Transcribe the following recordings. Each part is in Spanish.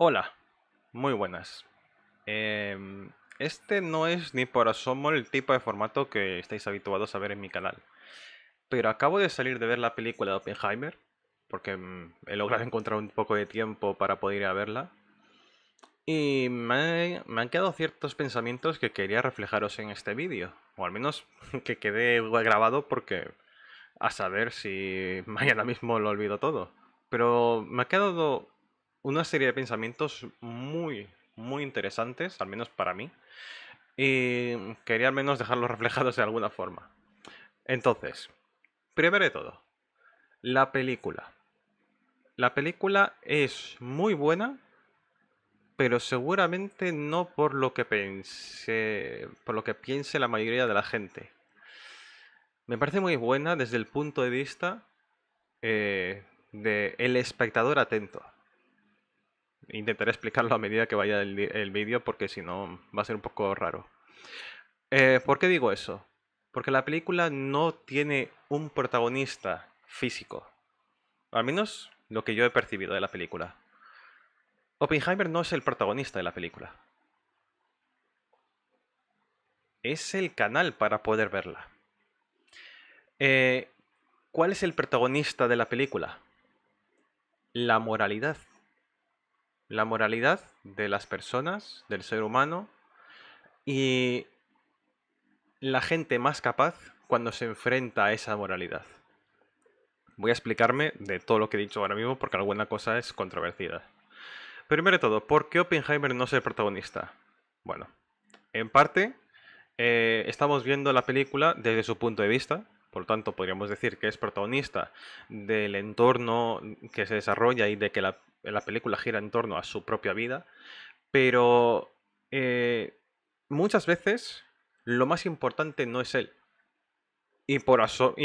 Hola, muy buenas. Em, este no es ni por asomo el tipo de formato que estáis habituados a ver en mi canal, pero acabo de salir de ver la película de Oppenheimer, porque mm, he logrado encontrar un poco de tiempo para poder ir a verla, y me, me han quedado ciertos pensamientos que quería reflejaros en este vídeo, o al menos que quede grabado porque a saber si mañana mismo lo olvido todo. Pero me ha quedado una serie de pensamientos muy, muy interesantes, al menos para mí, y quería al menos dejarlos reflejados de alguna forma. Entonces, primero de todo, la película. La película es muy buena, pero seguramente no por lo que pensé por lo que piense la mayoría de la gente. Me parece muy buena desde el punto de vista eh, del espectador atento intentaré explicarlo a medida que vaya el, vídeo porque si no va a ser un poco raro. Eh, ¿Por qué digo eso? Porque la película no tiene un protagonista físico. Al menos lo que yo he percibido de la película. Oppenheimer no es el protagonista de la película. Es el canal para poder verla. Eh, ¿Cuál es el protagonista de la película? La moralidad la moralidad de las personas, del ser humano, y la gente más capaz cuando se enfrenta a esa moralidad. Voy a explicarme de todo lo que he dicho ahora mismo porque alguna cosa es controvertida. Primero de todo, ¿por qué Oppenheimer no es el protagonista? Bueno, en parte eh, estamos viendo la película desde su punto de vista, por lo tanto podríamos decir que es protagonista del entorno que se desarrolla y de que la la película gira en torno a su propia vida, pero eh, muchas veces lo más importante no es él. Y,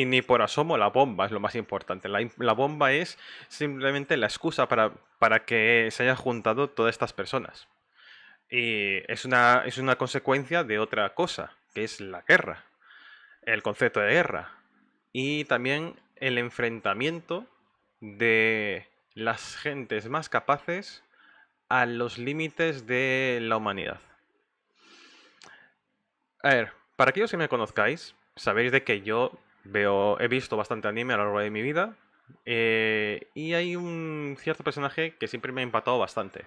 ni por asomo la bomba es lo más importante. La, bomba es simplemente la excusa para, que se hayan juntado todas estas personas. Y es una, es una consecuencia de otra cosa, que es la guerra, el concepto de guerra. Y también el enfrentamiento de las gentes más capaces a los límites de la humanidad. A ver, para aquellos que me conozcáis, sabéis de que yo veo, he visto bastante anime a lo largo de mi vida eh, y hay un cierto personaje que siempre me ha empatado bastante.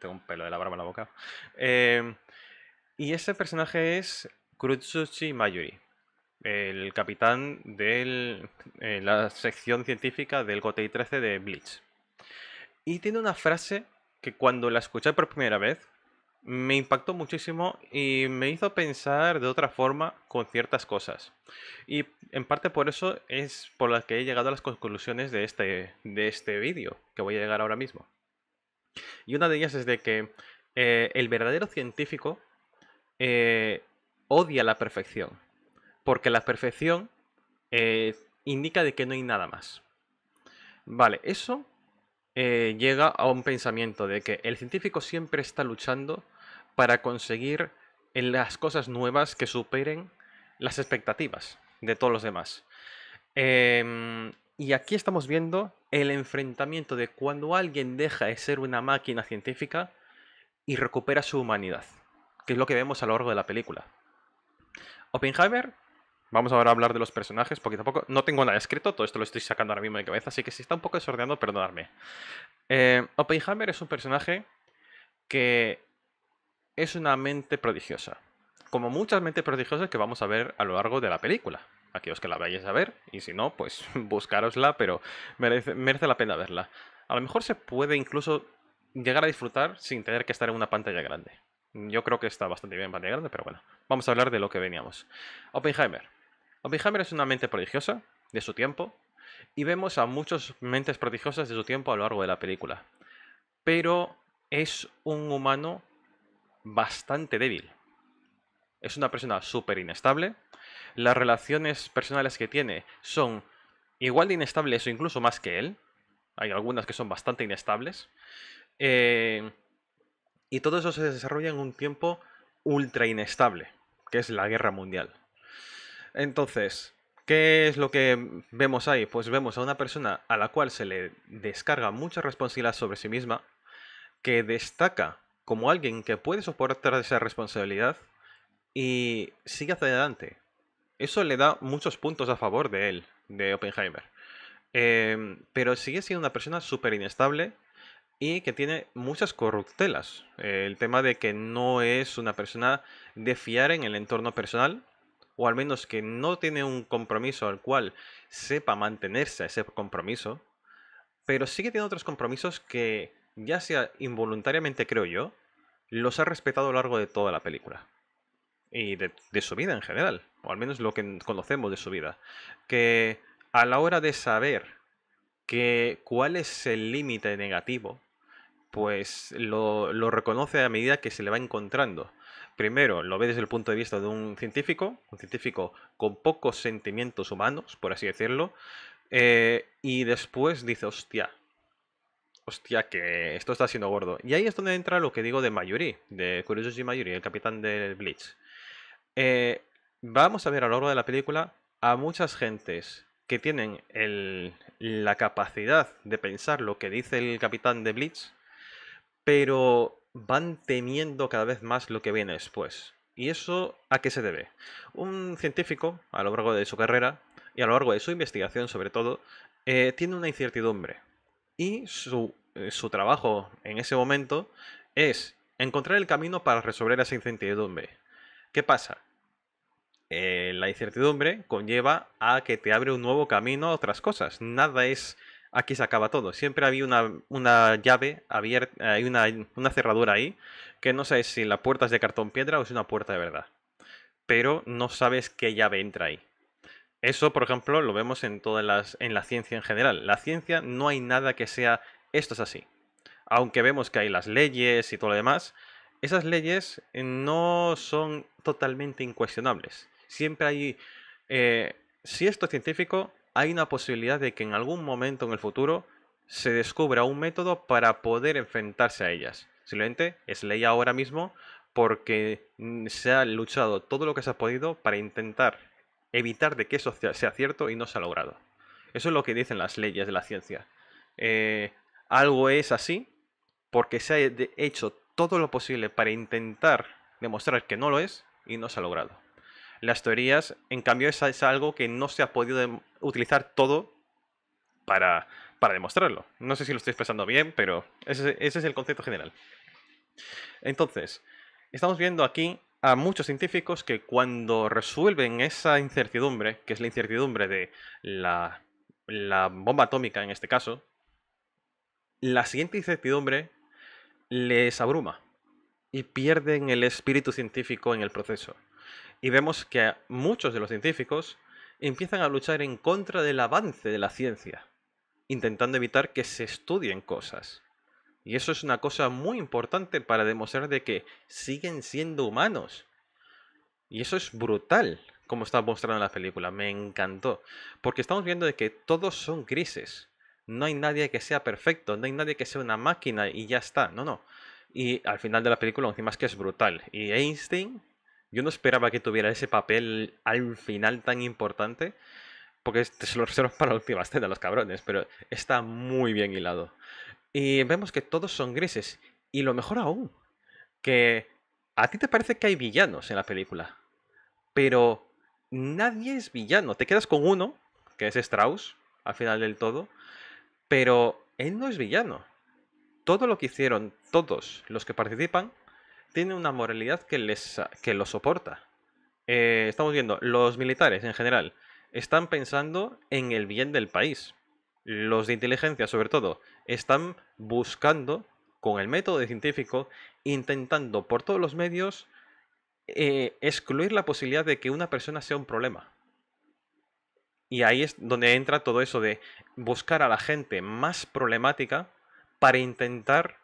Tengo un pelo de la barba en la boca. Eh, y ese personaje es Kurutsuchi Mayuri el capitán de eh, la sección científica del GOTEI 13 de Bleach. Y tiene una frase que cuando la escuché por primera vez me impactó muchísimo y me hizo pensar de otra forma con ciertas cosas. Y en parte por eso es por la que he llegado a las conclusiones de este, de este vídeo, que voy a llegar ahora mismo. Y una de ellas es de que eh, el verdadero científico eh, odia la perfección porque la perfección eh, indica de que no hay nada más. Vale, eso eh, llega a un pensamiento de que el científico siempre está luchando para conseguir las cosas nuevas que superen las expectativas de todos los demás. Em, y aquí estamos viendo el enfrentamiento de cuando alguien deja de ser una máquina científica y recupera su humanidad, que es lo que vemos a lo largo de la película. Oppenheimer Vamos ahora a hablar de los personajes, porque tampoco no tengo nada escrito, todo esto lo estoy sacando ahora mismo de cabeza, así que si está un poco desordenado, perdonadme. Eh, Oppenheimer es un personaje que es una mente prodigiosa, como muchas mentes prodigiosas que vamos a ver a lo largo de la película. Aquellos que la vayáis a ver, y si no, pues buscarosla, pero merece, merece la pena verla. A lo mejor se puede incluso llegar a disfrutar sin tener que estar en una pantalla grande. Yo creo que está bastante bien en pantalla grande, pero bueno. Vamos a hablar de lo que veníamos. Oppenheimer. Oppenheimer es una mente prodigiosa de su tiempo y vemos a muchas mentes prodigiosas de su tiempo a lo largo de la película. Pero es un humano bastante débil. Es una persona súper inestable. Las relaciones personales que tiene son igual de inestables o incluso más que él. Hay algunas que son bastante inestables. Eh, y todo eso se desarrolla en un tiempo ultra inestable, que es la guerra mundial. Entonces, ¿qué es lo que vemos ahí? Pues vemos a una persona a la cual se le descarga mucha responsabilidad sobre sí misma, que destaca como alguien que puede soportar esa responsabilidad y sigue hacia adelante. Eso le da muchos puntos a favor de él, de Oppenheimer. Em, pero sigue siendo una persona súper inestable y que tiene muchas corruptelas. el tema de que no es una persona de fiar en el entorno personal, o al menos que no tiene un compromiso al cual sepa mantenerse a ese compromiso, pero sí que tiene otros compromisos que, ya sea involuntariamente creo yo, los ha respetado a lo largo de toda la película. Y de, su vida en general, o al menos lo que conocemos de su vida. Que a la hora de saber que cuál es el límite negativo, pues lo, lo reconoce a medida que se le va encontrando. Primero, lo ve desde el punto de vista de un científico, un científico con pocos sentimientos humanos, por así decirlo, eh, y después dice, hostia, hostia, que esto está siendo gordo. Y ahí es donde entra lo que digo de Mayuri, de Curiosity Mayuri, el capitán de Blitz. Eh, vamos a ver a lo largo de la película a muchas gentes que tienen la capacidad de pensar lo que dice el capitán de Blitz, pero van temiendo cada vez más lo que viene después. ¿Y eso a qué se debe? Un científico, a lo largo de su carrera y a lo largo de su investigación sobre todo, eh, tiene una incertidumbre. Y su, eh, su trabajo en ese momento es encontrar el camino para resolver esa incertidumbre. ¿Qué pasa? Eh, la incertidumbre conlleva a que te abre un nuevo camino a otras cosas. Nada es aquí se acaba todo. Siempre había una, llave abierta, eh, hay una, cerradura ahí, que no sabes si la puerta es de cartón piedra o es una puerta de verdad. Pero no sabes qué llave entra ahí. Eso, por ejemplo, lo vemos en todas las, en la ciencia en general. La ciencia no hay nada que sea esto es así. Aunque vemos que hay las leyes y todo lo demás, esas leyes no son totalmente incuestionables. Siempre hay... Eh, si esto es científico, hay una posibilidad de que en algún momento en el futuro se descubra un método para poder enfrentarse a ellas. Simplemente es ley ahora mismo porque mm, se ha luchado todo lo que se ha podido para intentar evitar de que eso sea cierto y no se ha logrado. Eso es lo que dicen las leyes de la ciencia. Eh, algo es así porque se ha hecho todo lo posible para intentar demostrar que no lo es y no se ha logrado. Las teorías, en cambio, es, algo que no se ha podido utilizar todo para, para, demostrarlo. No sé si lo estoy expresando bien, pero ese, es el concepto general. Entonces, estamos viendo aquí a muchos científicos que cuando resuelven esa incertidumbre, que es la incertidumbre de la, bomba atómica en este caso, la siguiente incertidumbre les abruma y pierden el espíritu científico en el proceso y vemos que muchos de los científicos empiezan a luchar en contra del avance de la ciencia, intentando evitar que se estudien cosas. Y eso es una cosa muy importante para demostrar de que siguen siendo humanos. Y eso es brutal, como está mostrando en la película. Me encantó. Porque estamos viendo de que todos son grises. No hay nadie que sea perfecto, no hay nadie que sea una máquina y ya está. No, no. Y al final de la película, encima es que es brutal. Y Einstein yo no esperaba que tuviera ese papel al final tan importante, porque se lo reservan para la última escena, los cabrones, pero está muy bien hilado. Y vemos que todos son grises, y lo mejor aún, que a ti te parece que hay villanos en la película, pero nadie es villano. Te quedas con uno, que es Strauss, al final del todo, pero él no es villano. Todo lo que hicieron todos los que participan tiene una moralidad que, les, ah, que lo soporta. Eh, estamos viendo, los militares en general están pensando en el bien del país. Los de inteligencia, sobre todo, están buscando, con el método científico, intentando por todos los medios eh, excluir la posibilidad de que una persona sea un problema. Y ahí es donde entra todo eso de buscar a la gente más problemática para intentar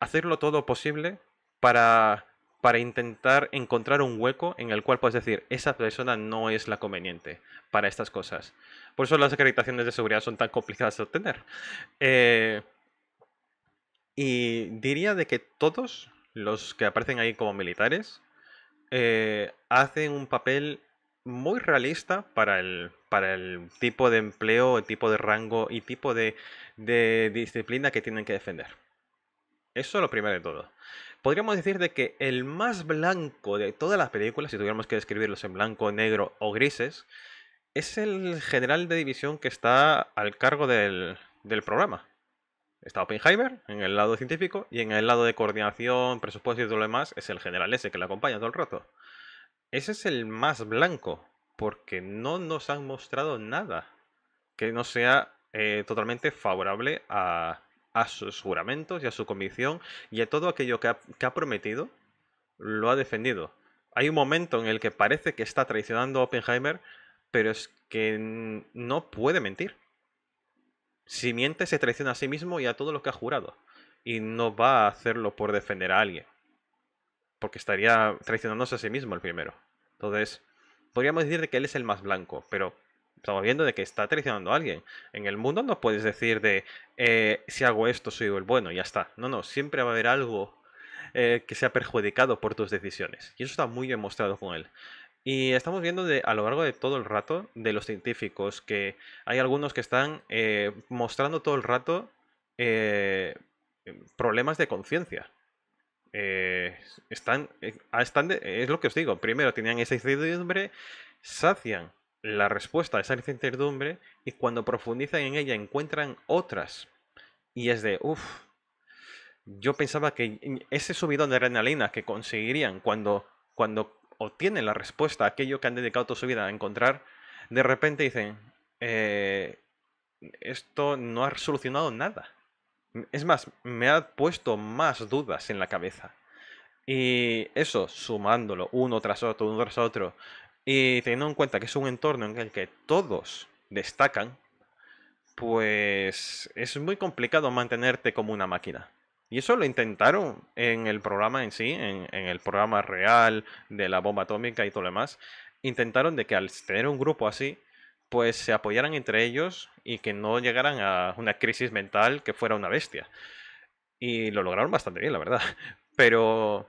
hacerlo todo posible para, para intentar encontrar un hueco en el cual puedes decir, esa persona no es la conveniente para estas cosas. Por eso las acreditaciones de seguridad son tan complicadas de obtener. Eh, y diría de que todos los que aparecen ahí como militares eh, hacen un papel muy realista para el, para el tipo de empleo, el tipo de rango y tipo de, disciplina que tienen que defender. Eso es lo primero de todo podríamos decir de que el más blanco de todas las películas, si tuviéramos que describirlos en blanco, negro o grises, es el general de división que está al cargo del, programa. Está Oppenheimer en el lado científico y en el lado de coordinación, presupuesto y todo lo demás es el general ese que le acompaña todo el rato. Ese es el más blanco porque no nos han mostrado nada que no sea eh, totalmente favorable a, a sus juramentos y a su convicción y a todo aquello que ha, prometido, lo ha defendido. Hay un momento en el que parece que está traicionando a Oppenheimer, pero es que no puede mentir. Si miente, se traiciona a sí mismo y a todo lo que ha jurado. Y no va a hacerlo por defender a alguien. Porque estaría traicionándose a sí mismo el primero. Entonces, podríamos decir que él es el más blanco, pero estamos viendo de que está traicionando a alguien. En el mundo no puedes decir de eh, si hago esto soy el bueno, y ya está. No, no, siempre va a haber algo eh, que sea perjudicado por tus decisiones. Y eso está muy bien mostrado con él. Y estamos viendo de, a lo largo de todo el rato de los científicos que hay algunos que están eh, mostrando todo el rato problemas de conciencia. están, están es lo que os digo, primero tenían esa incertidumbre, sacian la respuesta a esa incertidumbre y cuando profundizan en ella encuentran otras. Y es de, uff, yo pensaba que ese subidón de adrenalina que conseguirían cuando, cuando obtienen la respuesta a aquello que han dedicado toda su vida a encontrar, de repente dicen, eh, esto no ha solucionado nada. Es más, me ha puesto más dudas en la cabeza. Y eso, sumándolo uno tras otro, uno tras otro, y teniendo en cuenta que es un entorno en el que todos destacan, pues es muy complicado mantenerte como una máquina. Y eso lo intentaron en el programa en sí, en, el programa real de la bomba atómica y todo lo demás. Intentaron de que al tener un grupo así, pues se apoyaran entre ellos y que no llegaran a una crisis mental que fuera una bestia. Y lo lograron bastante bien, la verdad. Pero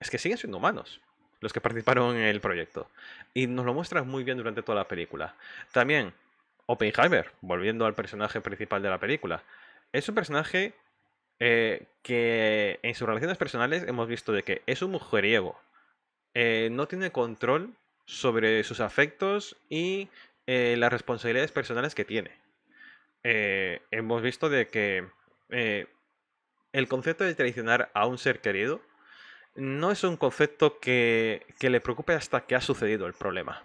es que siguen siendo humanos los que participaron en el proyecto. Y nos lo muestran muy bien durante toda la película. También, Oppenheimer, volviendo al personaje principal de la película, es un personaje eh, que en sus relaciones personales hemos visto de que es un mujeriego. Eh, no tiene control sobre sus afectos y eh, las responsabilidades personales que tiene. hemos visto de que el concepto de traicionar a un ser querido no es un concepto que, le preocupe hasta que ha sucedido el problema.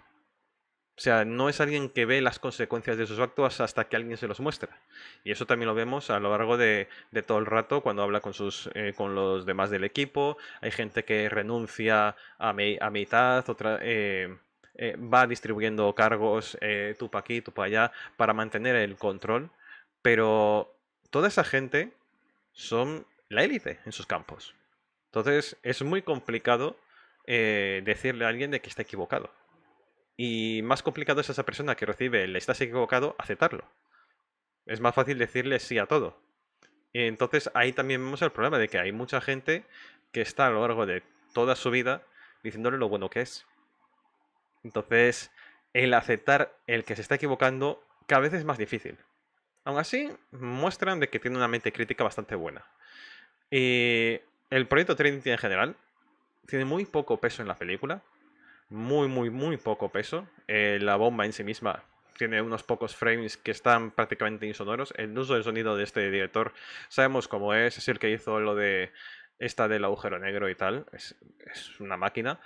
O sea, no es alguien que ve las consecuencias de sus actos hasta que alguien se los muestra. Y eso también lo vemos a lo largo de, todo el rato cuando habla con, sus, eh, con los demás del equipo. Hay gente que renuncia a, mitad, otra, eh, eh, va distribuyendo cargos tú para aquí, tú para allá, para mantener el control. Pero toda esa gente son la élite en sus campos. Entonces es muy complicado eh, decirle a alguien de que está equivocado. Y más complicado es a esa persona que recibe el estás equivocado aceptarlo. Es más fácil decirle sí a todo. Y entonces ahí también vemos el problema de que hay mucha gente que está a lo largo de toda su vida diciéndole lo bueno que es. Entonces, el aceptar el que se está equivocando cada vez es más difícil. Aún así, muestran de que tiene una mente crítica bastante buena. Y eh, el proyecto Trinity en general tiene muy poco peso en la película. Muy, muy, muy poco peso. Eh, la bomba en sí misma tiene unos pocos frames que están prácticamente insonoros. El uso del sonido de este director sabemos cómo es, es el que hizo lo de esta del agujero negro y tal. Es, una máquina.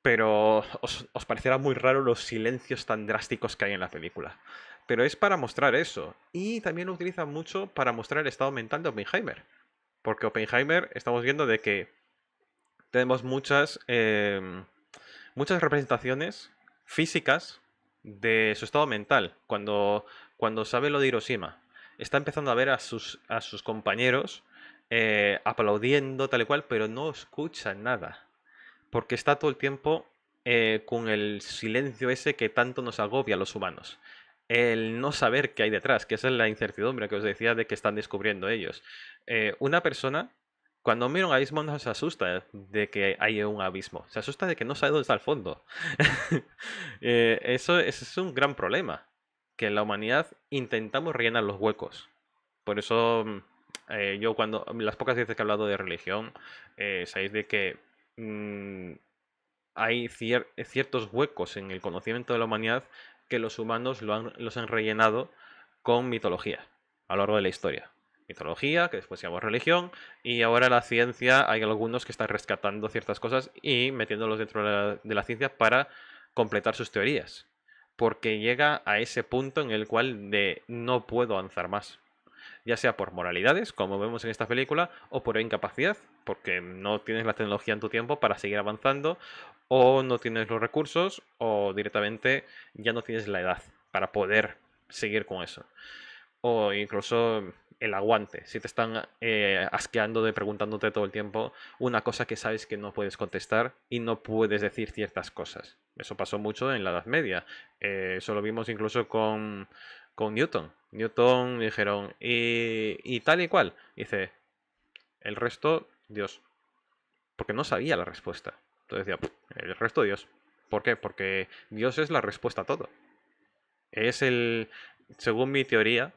Pero os, os parecerá muy raro los silencios tan drásticos que hay en la película. Pero es para mostrar eso. Y también lo utiliza mucho para mostrar el estado mental de Oppenheimer porque Oppenheimer estamos viendo de que tenemos muchas, em, muchas representaciones físicas de su estado mental cuando, cuando sabe lo de Hiroshima. Está empezando a ver a sus, a sus compañeros eh, aplaudiendo tal y cual, pero no escucha nada. Porque está todo el tiempo eh, con el silencio ese que tanto nos agobia a los humanos. El no saber qué hay detrás, que es la incertidumbre que os decía de que están descubriendo ellos. Eh, una persona, cuando mira un abismo, no se asusta de que hay un abismo, se asusta de que no sabe dónde está el fondo. Eh, eso, es un gran problema, que en la humanidad intentamos rellenar los huecos. Por eso mm, eh, yo cuando, las pocas veces que he hablado de religión, sabéis de que mm, hay ciertos huecos en el conocimiento de la humanidad que los humanos los han rellenado con mitología a lo largo de la historia mitología, que después se llamó religión, y ahora la ciencia, hay algunos que están rescatando ciertas cosas y metiéndolos dentro de la, de la ciencia para completar sus teorías. Porque llega a ese punto en el cual de no puedo avanzar más. Ya sea por moralidades, como vemos en esta película, o por incapacidad, porque no tienes la tecnología en tu tiempo para seguir avanzando, o no tienes los recursos, o directamente ya no tienes la edad para poder seguir con eso o incluso el aguante, si te están eh, asqueando de preguntándote todo el tiempo una cosa que sabes que no puedes contestar y no puedes decir ciertas cosas. Eso pasó mucho en la Edad Media. Eh, eso lo vimos incluso con, con Newton. Newton dijeron, y, y tal y cual. Dice, el resto, Dios. Porque no sabía la respuesta. Entonces decía, el resto, Dios. ¿Por qué? Porque Dios es la respuesta a todo. Es el, según mi teoría,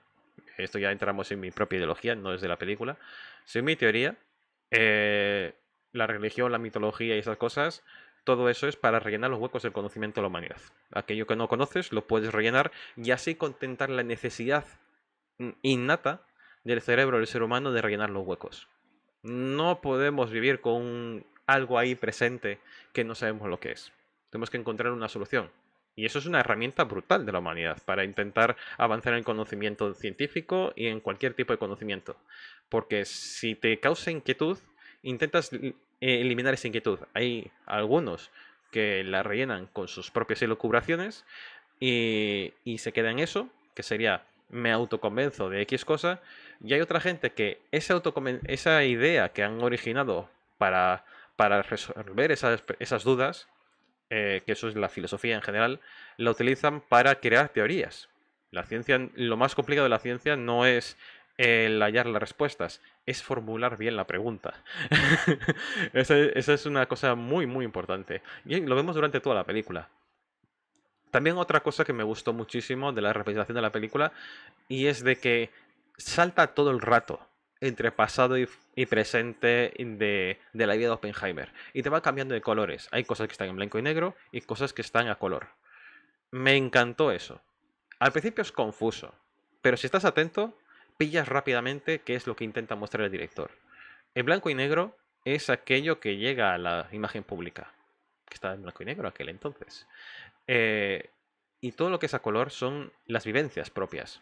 esto ya entramos en mi propia ideología, no es de la película, en mi teoría, eh, la religión, la mitología y esas cosas, todo eso es para rellenar los huecos del conocimiento de la humanidad. Aquello que no conoces lo puedes rellenar y así contentar la necesidad innata del cerebro del ser humano de rellenar los huecos. No podemos vivir con algo ahí presente que no sabemos lo que es. Tenemos que encontrar una solución. Y eso es una herramienta brutal de la humanidad para intentar avanzar en conocimiento científico y en cualquier tipo de conocimiento. Porque si te causa inquietud, intentas eh, eliminar esa inquietud. Hay algunos que la rellenan con sus propias elucubraciones y, se queda en eso, que sería me autoconvenzo de X cosa, y hay otra gente que esa, esa idea que han originado para, para resolver esas, esas dudas eh, que eso es la filosofía en general, la utilizan para crear teorías. La ciencia, lo más complicado de la ciencia no es el hallar las respuestas, es formular bien la pregunta. esa, esa, es una cosa muy, muy importante. Y lo vemos durante toda la película. También otra cosa que me gustó muchísimo de la representación de la película y es de que salta todo el rato entre pasado y, presente de, la vida de Oppenheimer. Y te va cambiando de colores. Hay cosas que están en blanco y negro y cosas que están a color. Me encantó eso. Al principio es confuso, pero si estás atento, pillas rápidamente qué es lo que intenta mostrar el director. En blanco y negro es aquello que llega a la imagen pública, que estaba en blanco y negro aquel entonces. Eh, y todo lo que es a color son las vivencias propias.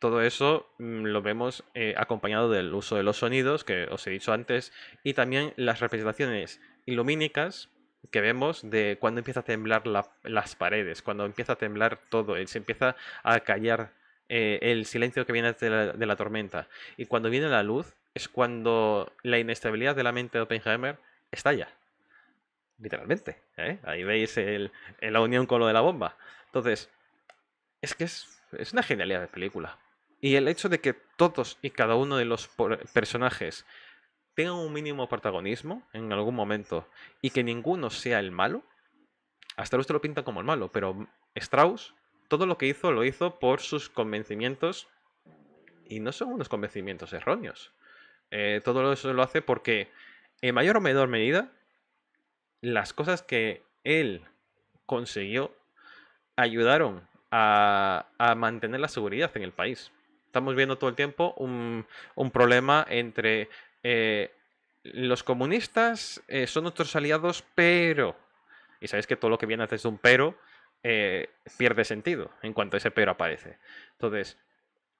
Todo eso mm, lo vemos eh, acompañado del uso de los sonidos que os he dicho antes y también las representaciones ilumínicas que vemos de cuando empieza a temblar las paredes, cuando empieza a temblar todo, eh, se empieza a callar eh, el silencio que viene de la, tormenta. Y cuando viene la luz es cuando la inestabilidad de la mente de Oppenheimer estalla. Literalmente. Ahí veis el, la unión con lo de la bomba. Entonces, es que es una genialidad de película. Y el hecho de que todos y cada uno de los personajes tengan un mínimo protagonismo en algún momento y que ninguno sea el malo, hasta usted lo pinta como el malo, pero Strauss todo lo que hizo lo hizo por sus convencimientos y no son unos convencimientos erróneos. Eh, todo eso lo hace porque en mayor o menor medida las cosas que él consiguió ayudaron a mantener la seguridad en el país. Estamos viendo todo el tiempo un, problema entre eh, los comunistas eh, son nuestros aliados, pero... Y sabéis que todo lo que viene antes de un pero eh, pierde sentido en cuanto ese pero aparece. Entonces,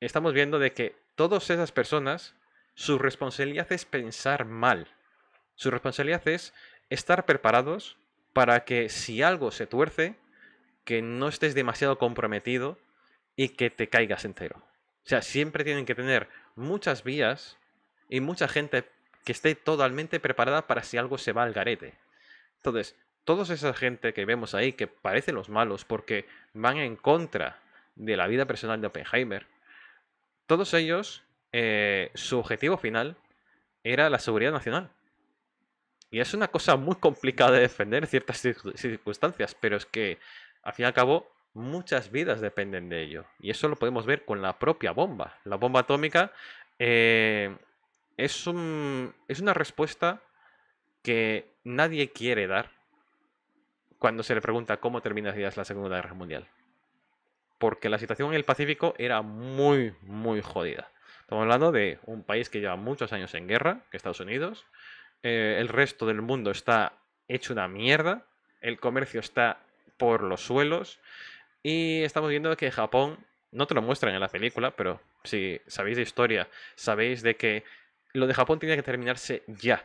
estamos viendo de que todas esas personas, su responsabilidad es pensar mal. Su responsabilidad es estar preparados para que si algo se tuerce, que no estés demasiado comprometido y que te caigas entero. O sea, siempre tienen que tener muchas vías y mucha gente que esté totalmente preparada para si algo se va al garete. Entonces, toda esa gente que vemos ahí, que parecen los malos porque van en contra de la vida personal de Oppenheimer, todos ellos, eh, su objetivo final era la seguridad nacional. Y es una cosa muy complicada de defender en ciertas circunstancias, pero es que, al fin y al cabo, muchas vidas dependen de ello. Y eso lo podemos ver con la propia bomba. La bomba atómica eh, es, es una respuesta que nadie quiere dar cuando se le pregunta cómo terminaría la Segunda Guerra Mundial. Porque la situación en el Pacífico era muy, muy jodida. Estamos hablando de un país que lleva muchos años en guerra, que Estados Unidos. Eh, el resto del mundo está hecho una mierda. El comercio está por los suelos. Y estamos viendo que Japón, no te lo muestran en la película, pero si sabéis de historia, sabéis de que lo de Japón tenía que terminarse ya.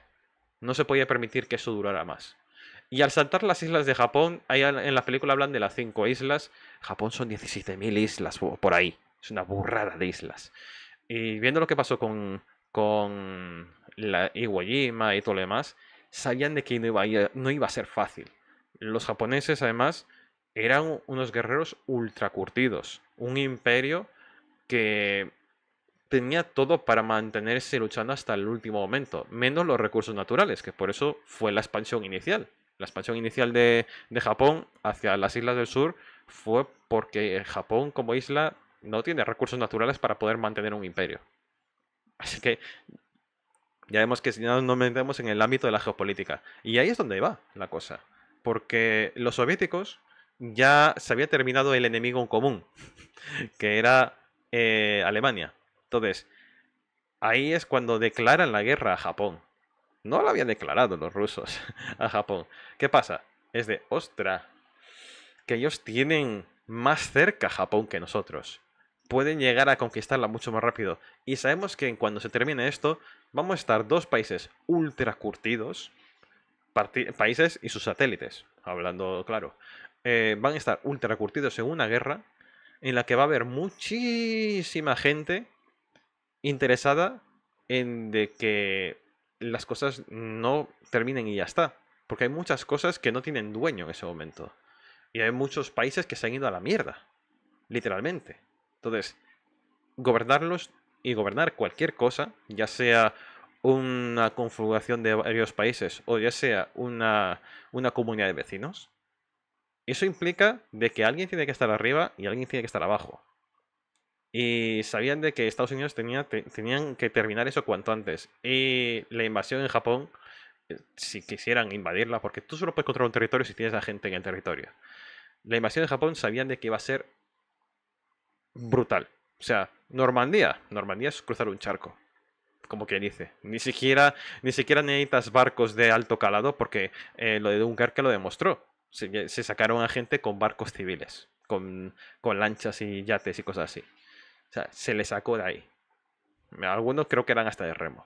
No se podía permitir que eso durara más. Y al saltar las islas de Japón, en la película hablan de las 5 islas. Japón son 17.000 islas por ahí. Es una burrada de islas. Y viendo lo que pasó con, con la Iwo Jima y todo lo demás, sabían de que iba, no iba a ser fácil. Los japoneses, además, eran unos guerreros ultracurtidos, un imperio que tenía todo para mantenerse luchando hasta el último momento, menos los recursos naturales, que por eso fue la expansión inicial. La expansión inicial de, de Japón hacia las islas del sur fue porque Japón como isla no tiene recursos naturales para poder mantener un imperio. Así que ya vemos que si no nos metemos en el ámbito de la geopolítica. Y ahí es donde va la cosa. Porque los soviéticos ya se había terminado el enemigo en común, que era eh, Alemania. Entonces, ahí es cuando declaran la guerra a Japón. No la habían declarado los rusos a Japón. ¿Qué pasa? Es de, ostra, que ellos tienen más cerca Japón que nosotros. Pueden llegar a conquistarla mucho más rápido. Y sabemos que cuando se termine esto, vamos a estar dos países ultra curtidos, países y sus satélites, hablando claro, eh, van a estar ultra curtidos en una guerra en la que va a haber muchísima gente interesada en de que las cosas no terminen y ya está. Porque hay muchas cosas que no tienen dueño en ese momento. Y hay muchos países que se han ido a la mierda. Literalmente. Entonces, gobernarlos y gobernar cualquier cosa, ya sea una configuración de varios países o ya sea una comunidad de vecinos, eso implica de que alguien tiene que estar arriba y alguien tiene que estar abajo. Y sabían de que Estados Unidos tenía, tenían que terminar eso cuanto antes. Y la invasión en Japón, eh, si quisieran invadirla, porque tú solo puedes controlar un territorio si tienes a gente en el territorio. La invasión en Japón sabían de que iba a ser mm. brutal. O sea, Normandía. Normandía es cruzar un charco como quien dice. Ni siquiera, ni siquiera necesitas barcos de alto calado porque eh, lo de Dunkerque lo demostró se, sacaron a gente con barcos civiles, con, lanchas y yates y cosas así. O sea, se le sacó de ahí. Algunos creo que eran hasta de remo.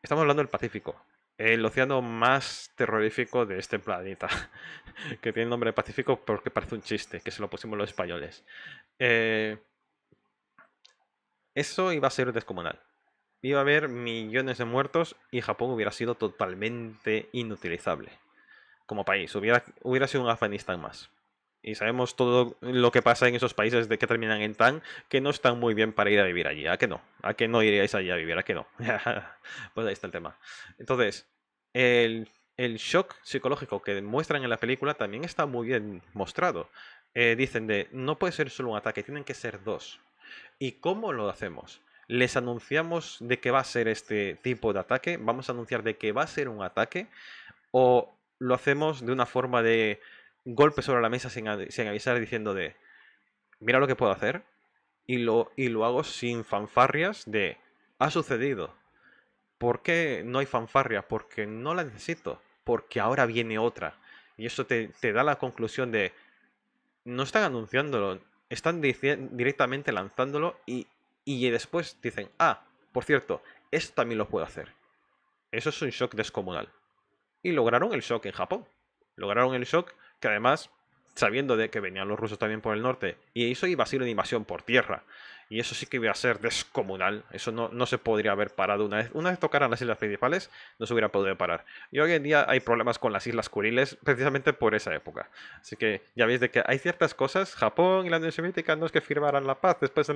Estamos hablando del Pacífico, el océano más terrorífico de este planeta, que tiene el nombre de Pacífico porque parece un chiste, que se lo pusimos los españoles. Eh, eso iba a ser descomunal. Iba a haber millones de muertos y Japón hubiera sido totalmente inutilizable como país. Hubiera, hubiera sido un Afganistán más. Y sabemos todo lo que pasa en esos países de que terminan en tan, que no están muy bien para ir a vivir allí. ¿A qué no? ¿A qué no iríais allí a vivir? ¿A qué no? pues ahí está el tema. Entonces, el, shock psicológico que muestran en la película también está muy bien mostrado. Eh, dicen de, no puede ser solo un ataque, tienen que ser dos. ¿Y cómo lo hacemos? les anunciamos de que va a ser este tipo de ataque, vamos a anunciar de que va a ser un ataque, o lo hacemos de una forma de golpe sobre la mesa sin, avisar diciendo de, mira lo que puedo hacer y lo, y lo hago sin fanfarrias de, ha sucedido. ¿Por qué no hay fanfarria? Porque no la necesito, porque ahora viene otra. Y eso te, da la conclusión de, no están anunciándolo, están directamente lanzándolo y, y después dicen, ah, por cierto, esto también lo puedo hacer. Eso es un shock descomunal y lograron el shock en Japón. Lograron el shock que además, sabiendo de que venían los rusos también por el norte, y eso iba a ser una invasión por tierra. Y eso sí que iba a ser descomunal. Eso no, no se podría haber parado. Una vez, una vez tocaran las islas principales, no se hubiera podido parar. Y hoy en día hay problemas con las islas Kuriles precisamente por esa época. Así que ya veis de que hay ciertas cosas. Japón y la Unión Soviética no es que firmaran la paz después de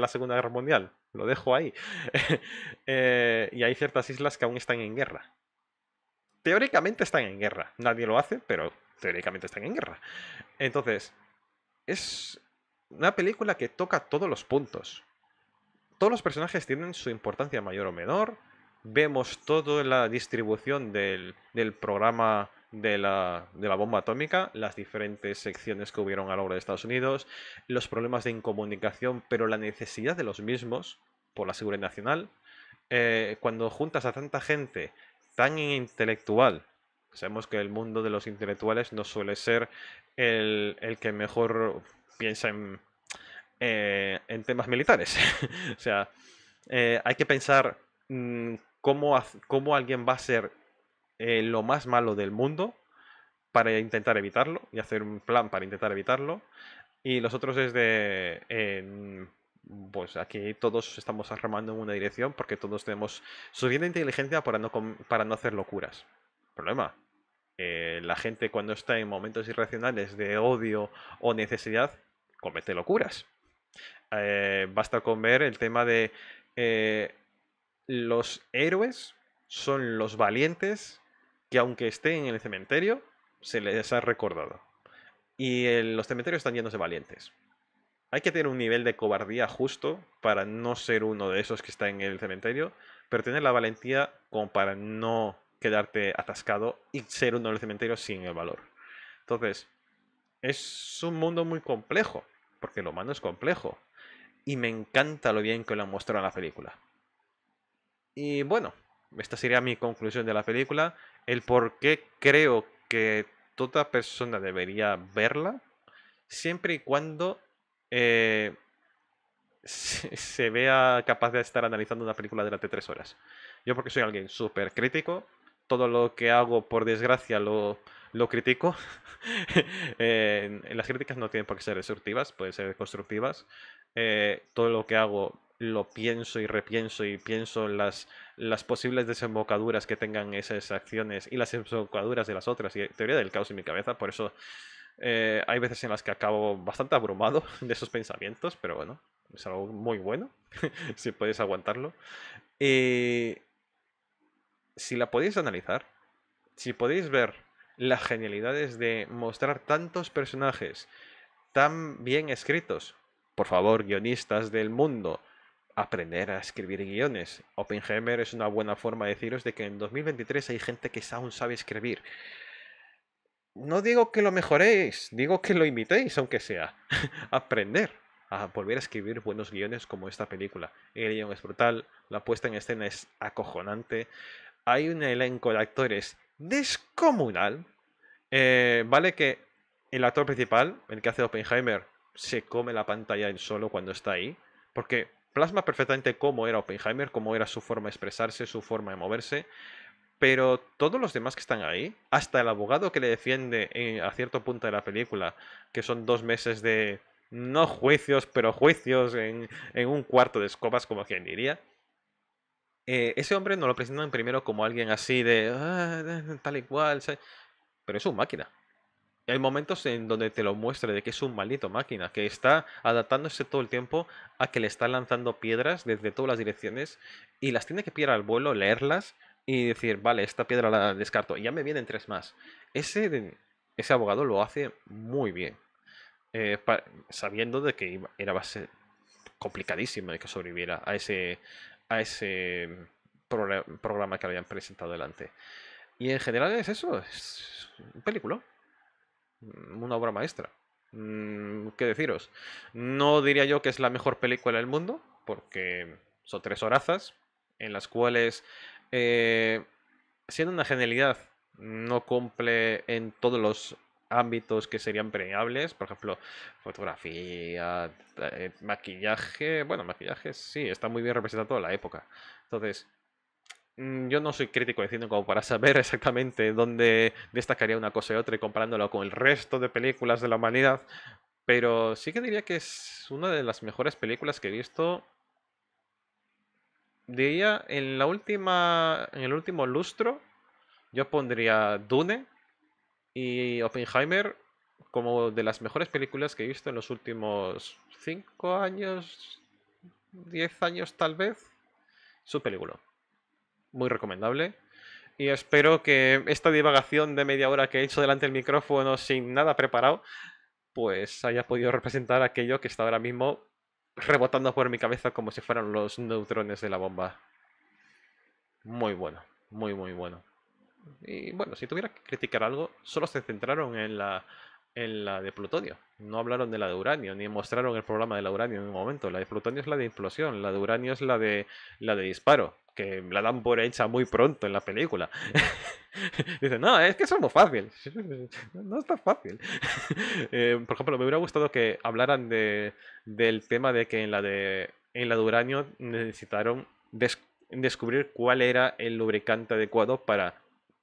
la, Segunda Guerra Mundial. Lo dejo ahí. Eh, y hay ciertas islas que aún están en guerra teóricamente están en guerra. Nadie lo hace, pero teóricamente están en guerra. Entonces, es una película que toca todos los puntos. Todos los personajes tienen su importancia mayor o menor. Vemos toda la distribución del, programa de la, bomba atómica, las diferentes secciones que hubieron a lo largo de Estados Unidos, los problemas de incomunicación, pero la necesidad de los mismos por la seguridad nacional. Eh, cuando juntas a tanta gente tan intelectual. Sabemos que el mundo de los intelectuales no suele ser el, que mejor piensa en, eh, en temas militares. o sea, eh, hay que pensar mm, cómo, cómo, alguien va a ser eh, lo más malo del mundo para intentar evitarlo y hacer un plan para intentar evitarlo. Y los otros es de pues aquí todos estamos armando en una dirección porque todos tenemos suficiente inteligencia para no, para no hacer locuras. Problema. Eh, la gente cuando está en momentos irracionales de odio o necesidad, comete locuras. Eh, basta con ver el tema de eh, los héroes son los valientes que aunque estén en el cementerio, se les ha recordado. Y los cementerios están llenos de valientes. Hay que tener un nivel de cobardía justo para no ser uno de esos que está en el cementerio, pero tener la valentía como para no quedarte atascado y ser uno del cementerio sin el valor. Entonces, es un mundo muy complejo, porque lo humano es complejo. Y me encanta lo bien que lo han mostrado en la película. Y bueno, esta sería mi conclusión de la película. El por qué creo que toda persona debería verla, siempre y cuando eh, se, vea capaz de estar analizando una película durante tres horas. Yo porque soy alguien súper crítico, todo lo que hago, por desgracia, lo, lo critico. las críticas no tienen por qué ser destructivas, pueden ser constructivas. Eh, todo lo que hago lo pienso y repienso y pienso las, las posibles desembocaduras que tengan esas acciones y las desembocaduras de las otras. Y eh, teoría del caos en mi cabeza, por eso eh, hay veces en las que acabo bastante abrumado de esos pensamientos, pero bueno, es algo muy bueno, si podéis aguantarlo. Eh, si la podéis analizar, si podéis ver las genialidades de mostrar tantos personajes tan bien escritos, por favor, guionistas del mundo, aprender a escribir guiones. Oppenheimer es una buena forma de deciros de que en 2023 hay gente que aún sabe escribir no digo que lo mejoréis, digo que lo imitéis, aunque sea. Aprender a volver a escribir buenos guiones como esta película. El guión es brutal, la puesta en escena es acojonante, hay un elenco de actores descomunal. Eh, vale que el actor principal, el que hace Oppenheimer, se come la pantalla en solo cuando está ahí, porque plasma perfectamente cómo era Oppenheimer, cómo era su forma de expresarse, su forma de moverse pero todos los demás que están ahí, hasta el abogado que le defiende eh, a cierto punto de la película, que son dos meses de no juicios, pero juicios en, un cuarto de escobas, como quien diría. Eh, ese hombre no lo presentan primero como alguien así de ah, tal y cual, pero es un máquina. Hay momentos en donde te lo muestra de que es un maldito máquina, que está adaptándose todo el tiempo a que le están lanzando piedras desde todas las direcciones y las tiene que pillar al vuelo, leerlas, y decir, vale, esta piedra la descarto, y ya me vienen tres más. Ese, ese abogado lo hace muy bien, eh, sabiendo de que era base complicadísima de que sobreviviera a ese, a ese programa que habían presentado delante. Y en general es eso, es un película, mm, una obra maestra. Mm, ¿Qué deciros? No diría yo que es la mejor película del mundo, porque son tres horazas, en las cuales eh, siendo una genialidad, no cumple en todos los ámbitos que serían premiables, por ejemplo, fotografía, eh, maquillaje, bueno, maquillaje sí, está muy bien representado toda la época. Entonces, mm, yo no soy crítico diciendo como para saber exactamente dónde destacaría una cosa y otra y comparándolo con el resto de películas de la humanidad, pero sí que diría que es una de las mejores películas que he visto diría en la última, en el último lustro, yo pondría Dune y Oppenheimer como de las mejores películas que he visto en los últimos 5 años, 10 años tal vez. Su película. Muy recomendable. Y espero que esta divagación de media hora que he hecho delante del micrófono sin nada preparado, pues haya podido representar aquello que está ahora mismo rebotando por mi cabeza como si fueran los neutrones de la bomba. Muy bueno, muy muy bueno. Y bueno, si tuviera que criticar algo, solo se centraron en la, en la de plutonio. No hablaron de la de uranio, ni mostraron el programa de la uranio en un momento. La de plutonio es la de implosión, la de uranio es la de, la de disparo que la dan por hecha muy pronto en la película. dice no, es que eso es muy fácil. no es tan fácil. Eh, por ejemplo, me hubiera gustado que hablaran de, del tema de que en la de, en la de uranio necesitaron descubrir cuál era el lubricante adecuado para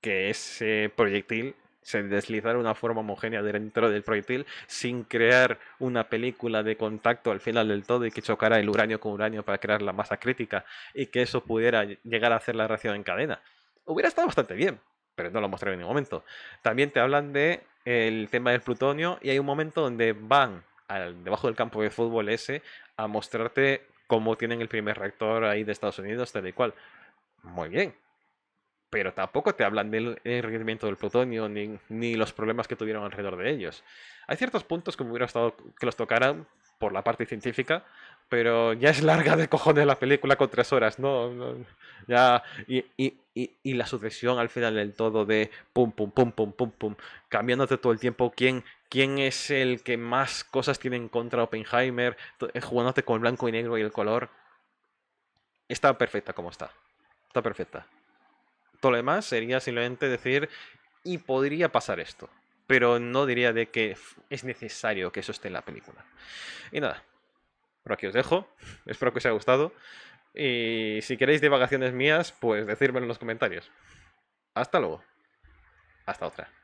que ese proyectil se deslizar una forma homogénea dentro del proyectil sin crear una película de contacto al final del todo y que chocara el uranio con uranio para crear la masa crítica y que eso pudiera llegar a hacer la reacción en cadena. Hubiera estado bastante bien, pero no lo mostré en ningún momento. También te hablan de el tema del plutonio y hay un momento donde van al, debajo del campo de fútbol ese a mostrarte cómo tienen el primer reactor ahí de Estados Unidos, tal y cual. Muy bien, pero tampoco te hablan del rendimiento del plutonio ni, los problemas que tuvieron alrededor de ellos. Hay ciertos puntos que me hubiera estado que los tocaran por la parte científica, pero ya es larga de cojones la película con tres horas, ¿no? ya, y, la sucesión al final del todo de pum, pum, pum, pum, pum, pum, cambiándote todo el tiempo quién, quién es el que más cosas tiene en contra Oppenheimer, eh, jugándote con el blanco y negro y el color. Está perfecta como está. Está perfecta. Todo lo demás sería simplemente decir, y podría pasar esto. Pero no diría de que es necesario que eso esté en la película. Y nada, por aquí os dejo. Espero que os haya gustado. Y si queréis divagaciones mías, pues decírmelo en los comentarios. Hasta luego. Hasta otra.